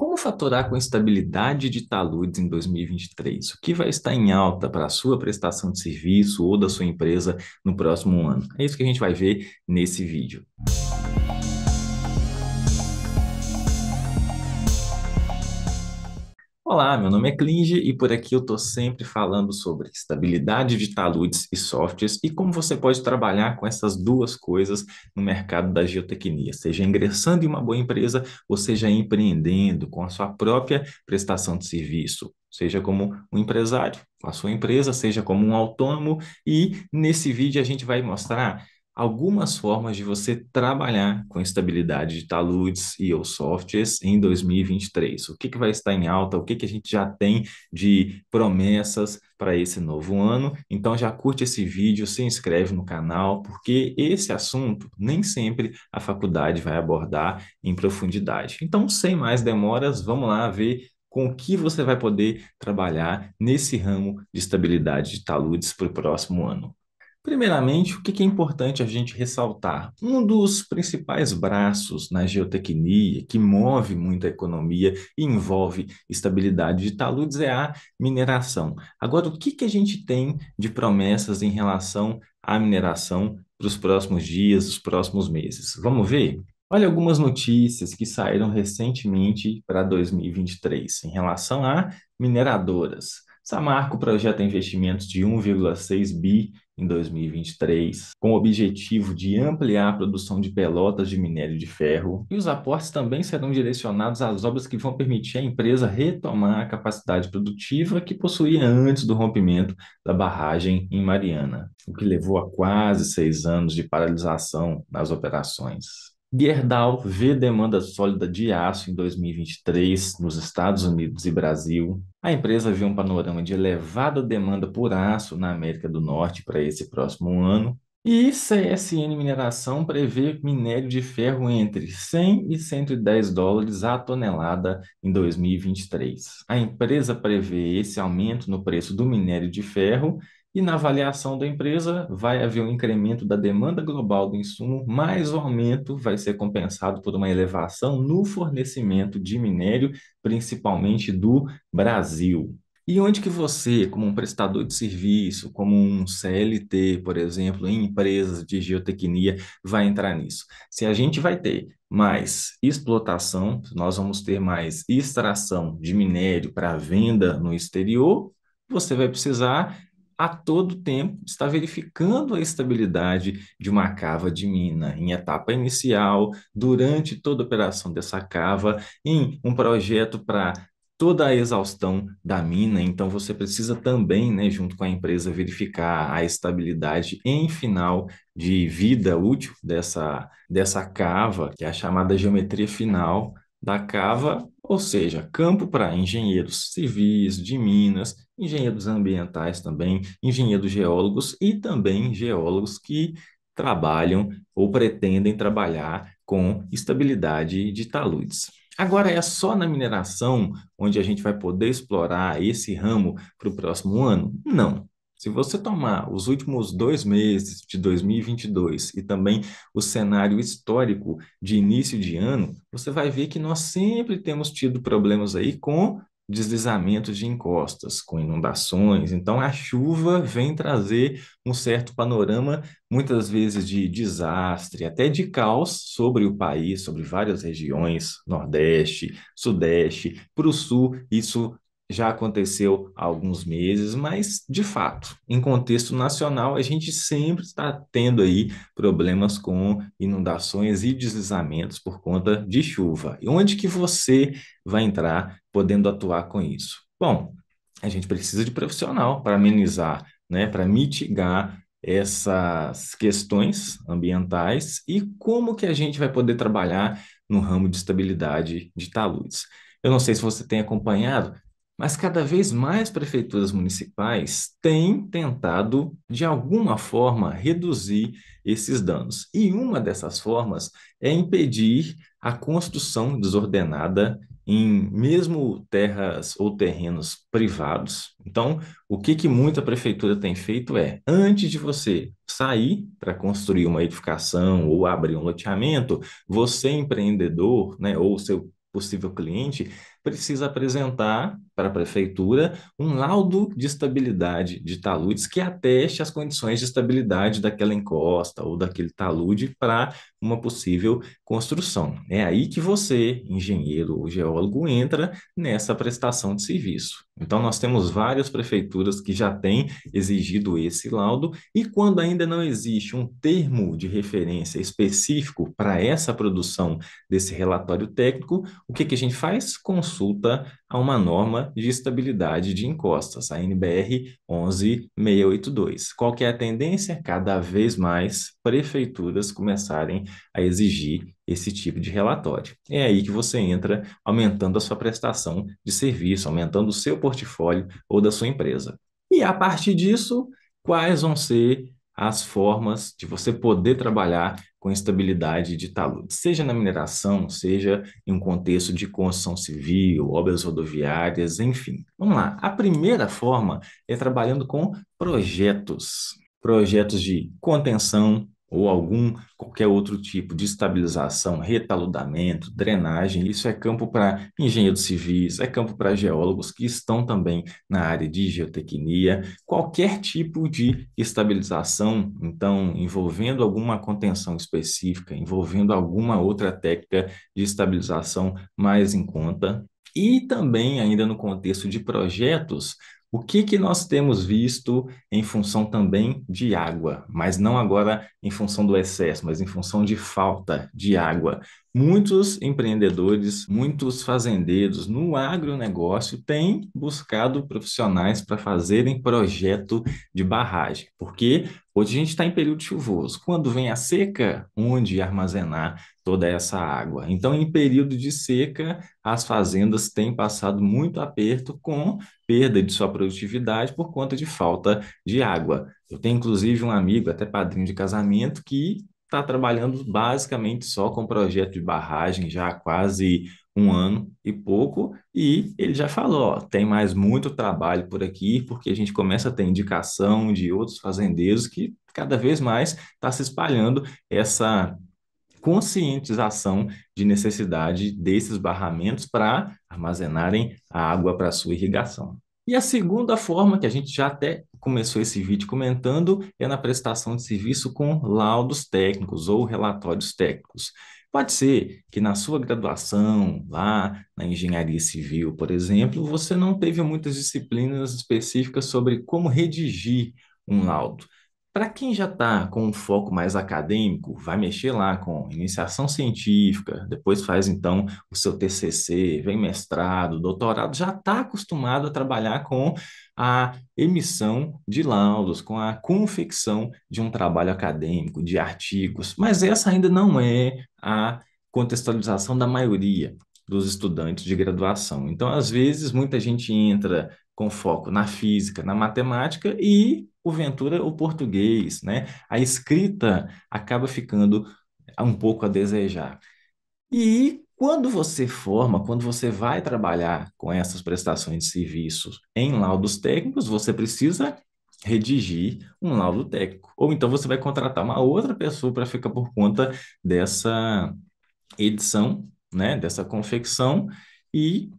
Como faturar com estabilidade de taludes em 2023? O que vai estar em alta para a sua prestação de serviço ou da sua empresa no próximo ano? É isso que a gente vai ver nesse vídeo. Olá, meu nome é Clinge e por aqui eu estou sempre falando sobre estabilidade de taludes e softwares e como você pode trabalhar com essas duas coisas no mercado da geotecnia, seja ingressando em uma boa empresa ou seja empreendendo com a sua própria prestação de serviço, seja como um empresário, com a sua empresa, seja como um autônomo. E nesse vídeo a gente vai mostrar algumas formas de você trabalhar com estabilidade de taludes e ou softwares em 2023. O que, que vai estar em alta, o que, que a gente já tem de promessas para esse novo ano. Então já curte esse vídeo, se inscreve no canal, porque esse assunto nem sempre a faculdade vai abordar em profundidade. Então, sem mais demoras, vamos lá ver com o que você vai poder trabalhar nesse ramo de estabilidade de taludes para o próximo ano. Primeiramente, o que é importante a gente ressaltar? Um dos principais braços na geotecnia que move muito a economia e envolve estabilidade de taludes é a mineração. Agora, o que a gente tem de promessas em relação à mineração para os próximos dias, os próximos meses? Vamos ver? Olha algumas notícias que saíram recentemente para 2023 em relação a mineradoras. Samarco projeta investimentos de 1,6 bi em 2023, com o objetivo de ampliar a produção de pelotas de minério de ferro, e os aportes também serão direcionados às obras que vão permitir à empresa retomar a capacidade produtiva que possuía antes do rompimento da barragem em Mariana, o que levou a quase seis anos de paralisação nas operações. Gerdau vê demanda sólida de aço em 2023 nos Estados Unidos e Brasil. A empresa vê um panorama de elevada demanda por aço na América do Norte para esse próximo ano. E CSN Mineração prevê minério de ferro entre 100 e 110 dólares a tonelada em 2023. A empresa prevê esse aumento no preço do minério de ferro e na avaliação da empresa, vai haver um incremento da demanda global do insumo, mas o aumento vai ser compensado por uma elevação no fornecimento de minério, principalmente do Brasil. E onde que você, como um prestador de serviço, como um CLT, por exemplo, em empresas de geotecnia, vai entrar nisso? Se a gente vai ter mais explotação, nós vamos ter mais extração de minério para venda no exterior, você vai precisar a todo tempo está verificando a estabilidade de uma cava de mina em etapa inicial, durante toda a operação dessa cava, em um projeto para toda a exaustão da mina, então você precisa também, né, junto com a empresa, verificar a estabilidade em final de vida útil dessa, dessa cava, que é a chamada geometria final, da cava, ou seja, campo para engenheiros civis, de minas, engenheiros ambientais também, engenheiros geólogos e também geólogos que trabalham ou pretendem trabalhar com estabilidade de taludes. Agora é só na mineração onde a gente vai poder explorar esse ramo para o próximo ano? Não. Se você tomar os últimos dois meses de 2022 e também o cenário histórico de início de ano, você vai ver que nós sempre temos tido problemas aí com deslizamentos de encostas, com inundações. Então, a chuva vem trazer um certo panorama, muitas vezes de desastre, até de caos sobre o país, sobre várias regiões, Nordeste, Sudeste, para o Sul, isso já aconteceu há alguns meses, mas de fato, em contexto nacional, a gente sempre está tendo aí problemas com inundações e deslizamentos por conta de chuva. E onde que você vai entrar podendo atuar com isso? Bom, a gente precisa de profissional para amenizar, né, para mitigar essas questões ambientais e como que a gente vai poder trabalhar no ramo de estabilidade de taludes. Eu não sei se você tem acompanhado, mas cada vez mais prefeituras municipais têm tentado, de alguma forma, reduzir esses danos. E uma dessas formas é impedir a construção desordenada em mesmo terras ou terrenos privados. Então, o que, que muita prefeitura tem feito é, antes de você sair para construir uma edificação ou abrir um loteamento, você empreendedor, né, ou seu possível cliente precisa apresentar para a prefeitura um laudo de estabilidade de taludes que ateste as condições de estabilidade daquela encosta ou daquele talude para uma possível construção. É aí que você, engenheiro ou geólogo, entra nessa prestação de serviço. Então, nós temos várias prefeituras que já têm exigido esse laudo, e quando ainda não existe um termo de referência específico para essa produção desse relatório técnico, o que, que a gente faz? Consulta consulta a uma norma de estabilidade de encostas, a NBR 11682. Qual que é a tendência? Cada vez mais prefeituras começarem a exigir esse tipo de relatório. É aí que você entra aumentando a sua prestação de serviço, aumentando o seu portfólio ou da sua empresa. E a partir disso, quais vão ser as formas de você poder trabalhar com estabilidade de talude, seja na mineração, seja em um contexto de construção civil, obras rodoviárias, enfim. Vamos lá. A primeira forma é trabalhando com projetos. Projetos de contenção, ou algum qualquer outro tipo de estabilização, retaludamento, drenagem, isso é campo para engenheiros civis, é campo para geólogos que estão também na área de geotecnia, qualquer tipo de estabilização, então envolvendo alguma contenção específica, envolvendo alguma outra técnica de estabilização mais em conta, e também, ainda no contexto de projetos, o que, que nós temos visto em função também de água, mas não agora em função do excesso, mas em função de falta de água? Muitos empreendedores, muitos fazendeiros no agronegócio têm buscado profissionais para fazerem projeto de barragem, porque hoje a gente está em período chuvoso. Quando vem a seca, onde armazenar toda essa água. Então, em período de seca, as fazendas têm passado muito aperto com perda de sua produtividade por conta de falta de água. Eu tenho, inclusive, um amigo, até padrinho de casamento, que está trabalhando basicamente só com projeto de barragem já há quase um ano e pouco, e ele já falou: ó, tem mais muito trabalho por aqui, porque a gente começa a ter indicação de outros fazendeiros que cada vez mais está se espalhando essa conscientização de necessidade desses barramentos para armazenarem a água para sua irrigação. E a segunda forma, que a gente já até começou esse vídeo comentando, é na prestação de serviço com laudos técnicos ou relatórios técnicos. Pode ser que na sua graduação, lá na engenharia civil, por exemplo, você não teve muitas disciplinas específicas sobre como redigir um laudo. Para quem já está com um foco mais acadêmico, vai mexer lá com iniciação científica, depois faz então o seu TCC, vem mestrado, doutorado, já está acostumado a trabalhar com a emissão de laudos, com a confecção de um trabalho acadêmico, de artigos, mas essa ainda não é a contextualização da maioria dos estudantes de graduação. Então, às vezes, muita gente entra com foco na física, na matemática e, porventura, o português, né? A escrita acaba ficando um pouco a desejar. E quando você forma, quando você vai trabalhar com essas prestações de serviços em laudos técnicos, você precisa redigir um laudo técnico. Ou então você vai contratar uma outra pessoa para ficar por conta dessa edição, né, dessa confecção e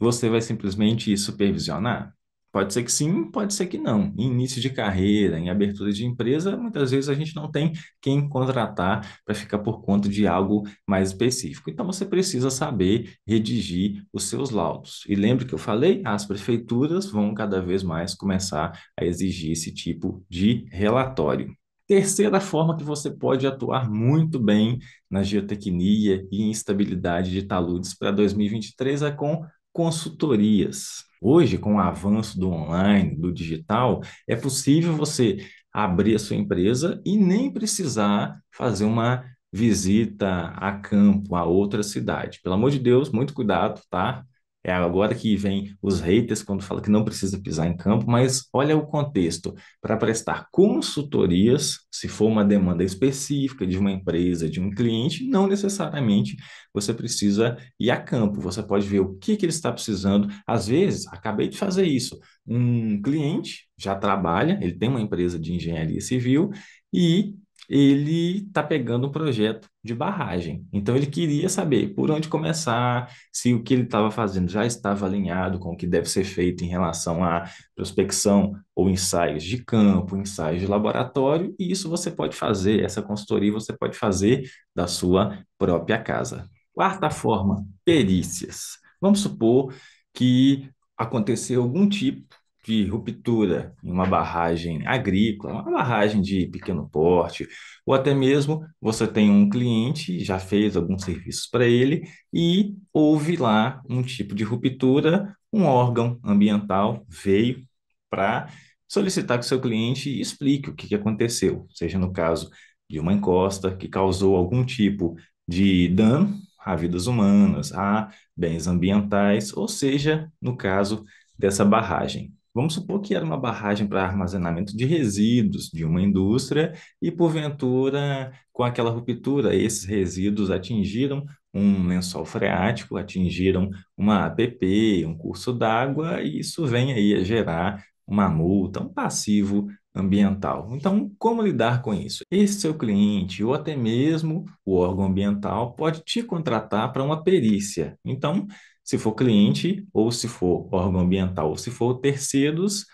você vai simplesmente supervisionar? Pode ser que sim, pode ser que não. Em início de carreira, em abertura de empresa, muitas vezes a gente não tem quem contratar para ficar por conta de algo mais específico. Então você precisa saber redigir os seus laudos. E lembre que eu falei, as prefeituras vão cada vez mais começar a exigir esse tipo de relatório. Terceira forma que você pode atuar muito bem na geotecnia e instabilidade de taludes para 2023 é com consultorias. Hoje, com o avanço do online, do digital, é possível você abrir a sua empresa e nem precisar fazer uma visita a campo, a outra cidade. Pelo amor de Deus, muito cuidado, tá? É agora que vem os haters quando fala que não precisa pisar em campo, mas olha o contexto. Para prestar consultorias, se for uma demanda específica de uma empresa, de um cliente, não necessariamente você precisa ir a campo. Você pode ver o que, que ele está precisando. Às vezes, acabei de fazer isso. Um cliente já trabalha, ele tem uma empresa de engenharia civil e ele está pegando um projeto de barragem. Então ele queria saber por onde começar, se o que ele estava fazendo já estava alinhado com o que deve ser feito em relação à prospecção ou ensaios de campo, ensaios de laboratório, e isso você pode fazer, essa consultoria você pode fazer da sua própria casa. Quarta forma, perícias. Vamos supor que aconteceu algum tipo de ruptura em uma barragem agrícola, uma barragem de pequeno porte, ou até mesmo você tem um cliente, já fez alguns serviços para ele e houve lá um tipo de ruptura, um órgão ambiental veio para solicitar que o seu cliente explique o que, que aconteceu, seja no caso de uma encosta que causou algum tipo de dano a vidas humanas, a bens ambientais, ou seja, no caso dessa barragem. Vamos supor que era uma barragem para armazenamento de resíduos de uma indústria e, porventura, com aquela ruptura, esses resíduos atingiram um lençol freático, atingiram uma APP, um curso d'água, e isso vem aí a gerar uma multa, um passivo ambiental. Então, como lidar com isso? Esse seu cliente ou até mesmo o órgão ambiental pode te contratar para uma perícia. Então, se for cliente, ou se for órgão ambiental, ou se for terceiros,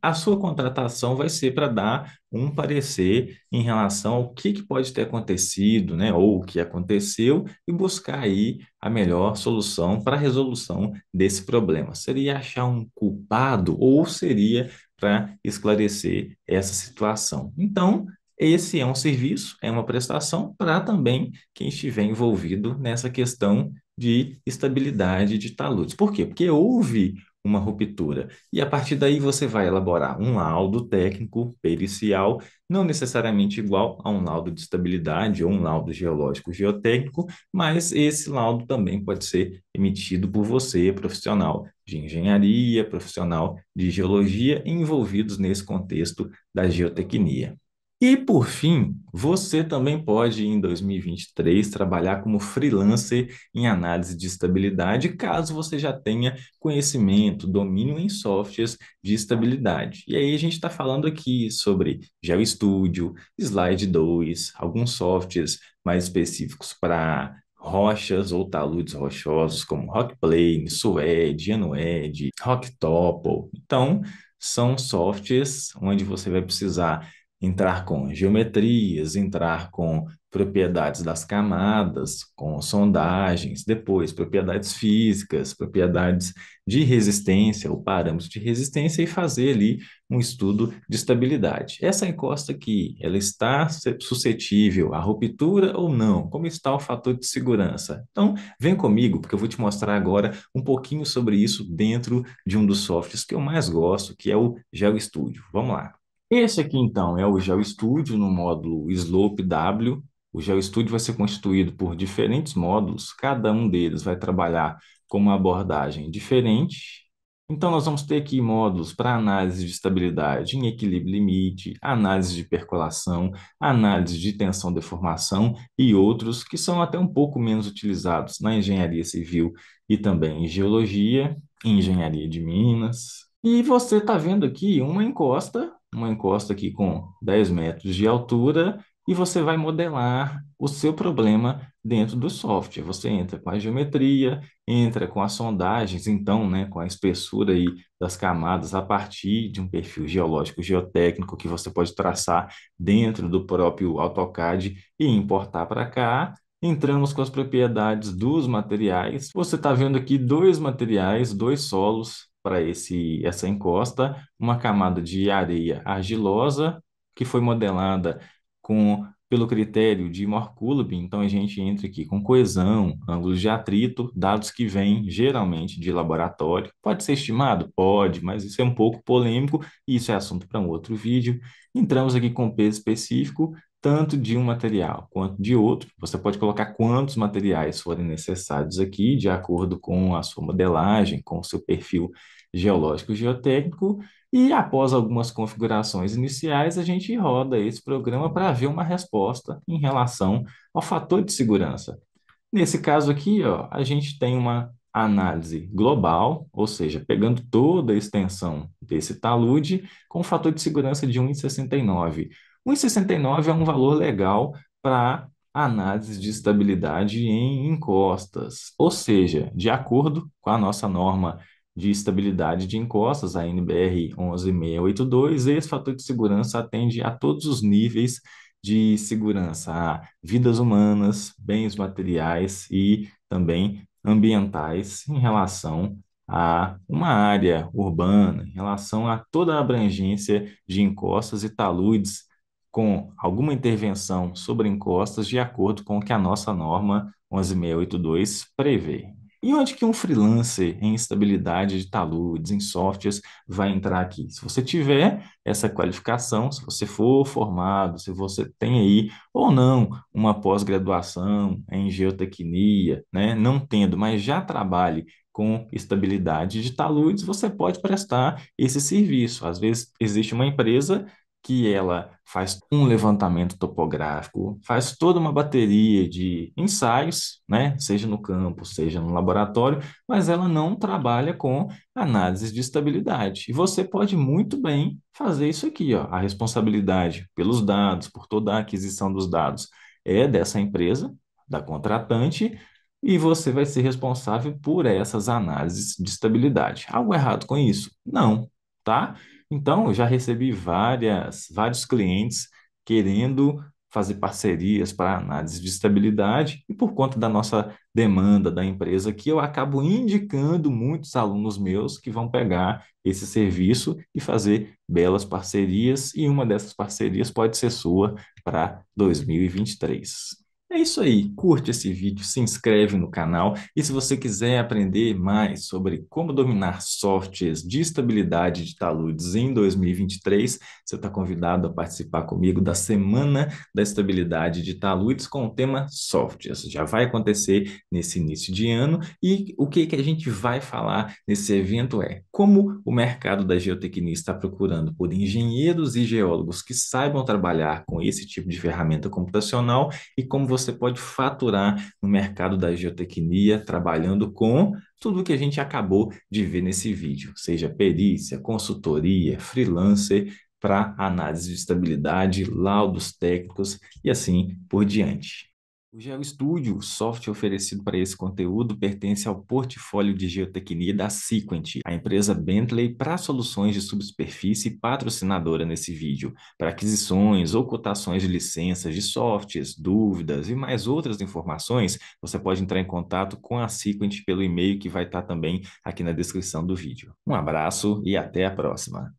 a sua contratação vai ser para dar um parecer em relação ao que, que pode ter acontecido, né, ou o que aconteceu, e buscar aí a melhor solução para a resolução desse problema. Seria achar um culpado ou seria para esclarecer essa situação? Então, esse é um serviço, é uma prestação para também quem estiver envolvido nessa questão de estabilidade de taludes. Por quê? Porque houve uma ruptura. E a partir daí você vai elaborar um laudo técnico pericial, não necessariamente igual a um laudo de estabilidade ou um laudo geológico geotécnico, mas esse laudo também pode ser emitido por você, profissional de engenharia, profissional de geologia, envolvidos nesse contexto da geotecnia. E por fim, você também pode em 2023 trabalhar como freelancer em análise de estabilidade, caso você já tenha conhecimento, domínio em softwares de estabilidade. E aí a gente está falando aqui sobre GeoStudio, Slide 2, alguns softwares mais específicos para rochas ou taludes rochosos, como Rockplane, Suede, Anuede, Rocktopple. Então, são softwares onde você vai precisar entrar com geometrias, entrar com propriedades das camadas, com sondagens, depois propriedades físicas, propriedades de resistência ou parâmetros de resistência e fazer ali um estudo de estabilidade. Essa encosta aqui, ela está suscetível à ruptura ou não? Como está o fator de segurança? Então, vem comigo porque eu vou te mostrar agora um pouquinho sobre isso dentro de um dos softwares que eu mais gosto, que é o GeoStudio. Vamos lá. Esse aqui, então, é o GeoStudio no módulo SlopeW. O GeoStudio vai ser constituído por diferentes módulos, cada um deles vai trabalhar com uma abordagem diferente. Então, nós vamos ter aqui módulos para análise de estabilidade em equilíbrio limite, análise de percolação, análise de tensão-deformação e outros que são até um pouco menos utilizados na engenharia civil e também em geologia, em engenharia de minas. E você está vendo aqui uma encosta uma encosta aqui com 10 metros de altura e você vai modelar o seu problema dentro do software. Você entra com a geometria, entra com as sondagens, então, né, com a espessura aí das camadas a partir de um perfil geológico geotécnico que você pode traçar dentro do próprio AutoCAD e importar para cá. Entramos com as propriedades dos materiais. Você está vendo aqui dois materiais, dois solos para esse essa encosta uma camada de areia argilosa que foi modelada com pelo critério de Morkulub, então a gente entra aqui com coesão, ângulos de atrito, dados que vêm geralmente de laboratório. Pode ser estimado? Pode, mas isso é um pouco polêmico e isso é assunto para um outro vídeo. Entramos aqui com peso específico tanto de um material quanto de outro. Você pode colocar quantos materiais forem necessários aqui, de acordo com a sua modelagem, com o seu perfil geológico geotécnico, e após algumas configurações iniciais, a gente roda esse programa para ver uma resposta em relação ao fator de segurança. Nesse caso aqui, ó, a gente tem uma análise global, ou seja, pegando toda a extensão desse talude, com um fator de segurança de 1,69 1,69 é um valor legal para análise de estabilidade em encostas, ou seja, de acordo com a nossa norma de estabilidade de encostas, a NBR 11682, esse fator de segurança atende a todos os níveis de segurança, a vidas humanas, bens materiais e também ambientais em relação a uma área urbana, em relação a toda a abrangência de encostas e taludes com alguma intervenção sobre encostas de acordo com o que a nossa norma 11682 prevê. E onde que um freelancer em estabilidade de taludes, em softwares, vai entrar aqui? Se você tiver essa qualificação, se você for formado, se você tem aí ou não uma pós-graduação em geotecnia, né? não tendo, mas já trabalhe com estabilidade de taludes, você pode prestar esse serviço. Às vezes existe uma empresa que ela faz um levantamento topográfico, faz toda uma bateria de ensaios, né, seja no campo, seja no laboratório, mas ela não trabalha com análise de estabilidade. E você pode muito bem fazer isso aqui, ó, a responsabilidade pelos dados, por toda a aquisição dos dados é dessa empresa, da contratante, e você vai ser responsável por essas análises de estabilidade. Algo errado com isso? Não, tá? Então, eu já recebi várias, vários clientes querendo fazer parcerias para análise de estabilidade e por conta da nossa demanda da empresa aqui, eu acabo indicando muitos alunos meus que vão pegar esse serviço e fazer belas parcerias e uma dessas parcerias pode ser sua para 2023. É isso aí, curte esse vídeo, se inscreve no canal e se você quiser aprender mais sobre como dominar softwares de estabilidade de taludes em 2023, você está convidado a participar comigo da Semana da Estabilidade de Taludes com o tema softwares. Já vai acontecer nesse início de ano e o que, que a gente vai falar nesse evento é como o mercado da geotecnia está procurando por engenheiros e geólogos que saibam trabalhar com esse tipo de ferramenta computacional e como você você pode faturar no mercado da geotecnia trabalhando com tudo o que a gente acabou de ver nesse vídeo, seja perícia, consultoria, freelancer, para análise de estabilidade, laudos técnicos e assim por diante. É o GeoStudio, software oferecido para esse conteúdo, pertence ao portfólio de geotecnia da Sequent, a empresa Bentley para soluções de subsuperfície patrocinadora nesse vídeo, para aquisições ou cotações de licenças de softwares, dúvidas e mais outras informações, você pode entrar em contato com a Sequent pelo e-mail que vai estar também aqui na descrição do vídeo. Um abraço e até a próxima!